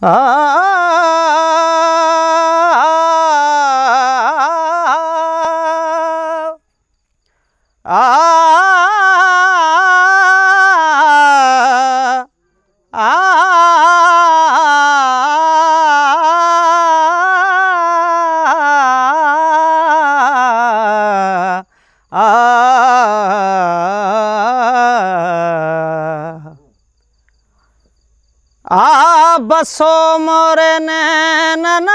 아, 아, 아. सोमरे ने नन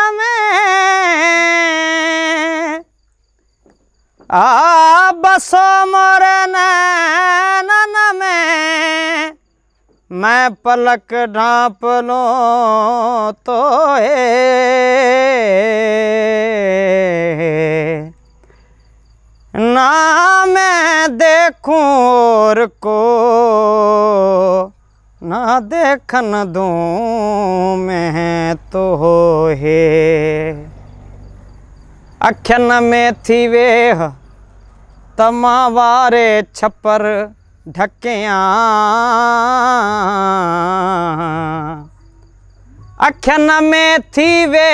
आ सोमरे ने नन में मैं पलक ढाप लो तो हे ना मैं देखूर को ना देखन दो में तो हो हे अखियन में थी वे तमावारे छपर ढकिया अखियन में थी वे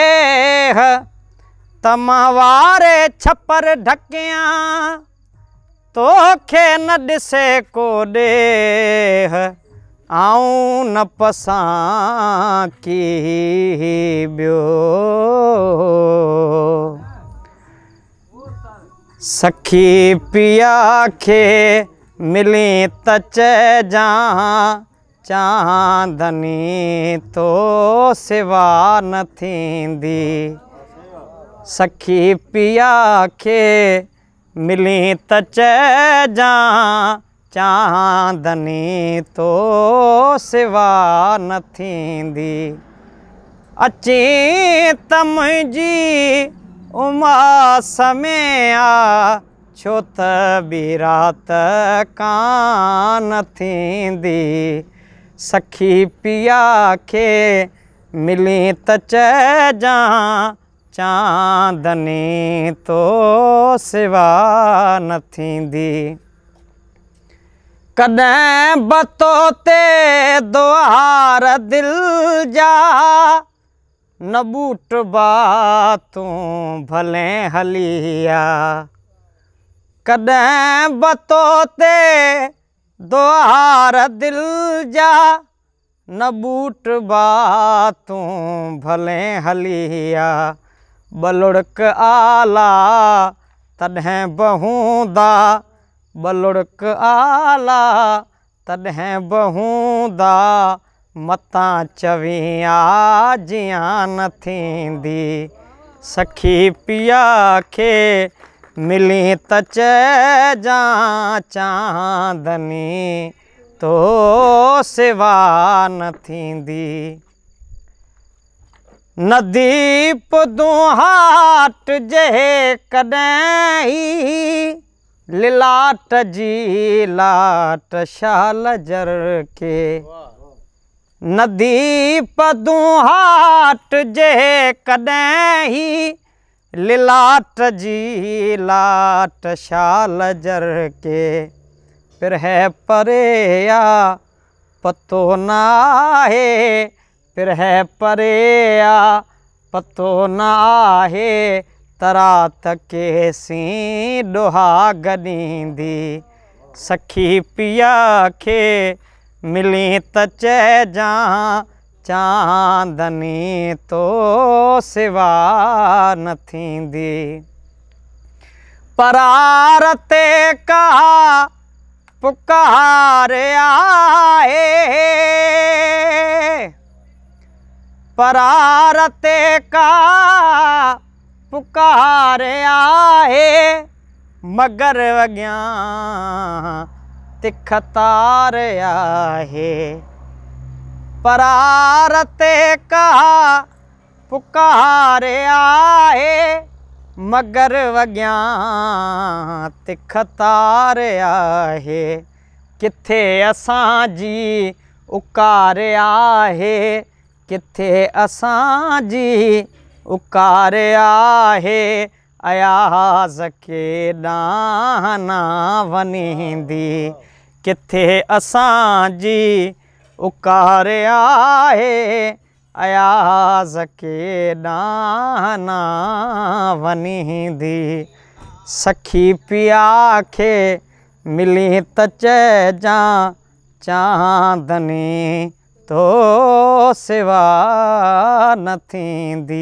तमावारे छपर ढकिया तोखे न दिसे को ॾे आऊं न पसां की ॿियो सखी पिया खे मिली त चइजां चांदनी तो न थींदी सखी पिया खे मिली त चइजां चांदनी तो सिवा न थींदी अची त मुंहिंजी उमास में आ छो त बि राति कान थींदी सखी पिया खे मिली त चइजा चांदनी तो सिवा न थींदी कदें बतोते दोहार दिल जा न बूट बातू भले हलिया कदें बतोते दोहार दिल जा न बूट बातू भले हलिया बलुड़क आला तॾहिं बहूंदा बलुड़क आला तदें बि हूंदा चवी आ न थींदी सखी पिया के मिली त चइजा चांदनी तो सिवा न थींदी नदीप दुहाट जे कॾहिं ई लिलाट जी लाट शाल जर के नदी पदू हाट जे कॾहिं लिलाट जी लाट शाल जर के फिर है परे या पतो ना है फिर है परे या पतो ना है तरा थके सी डोहाग ॾींदी सखी पिया खे मिली तचे जा चांदनी तो सिवा न थींदी परार ते का पुकार आए परारते का पुकार आए मगर वग्या तिखतार आए परारते कहा पुकार आए मगर वग्या तिखतार आए किथे असा जी उकार आए किथे असा जी उकारिया हे आयाज़ खे ॾांना किथे असांजी उकार आहिनि अयाज़ खे ॾांना वञी सखी पिया खे मिली त चइजा चांदनी तो सेवा न थींदी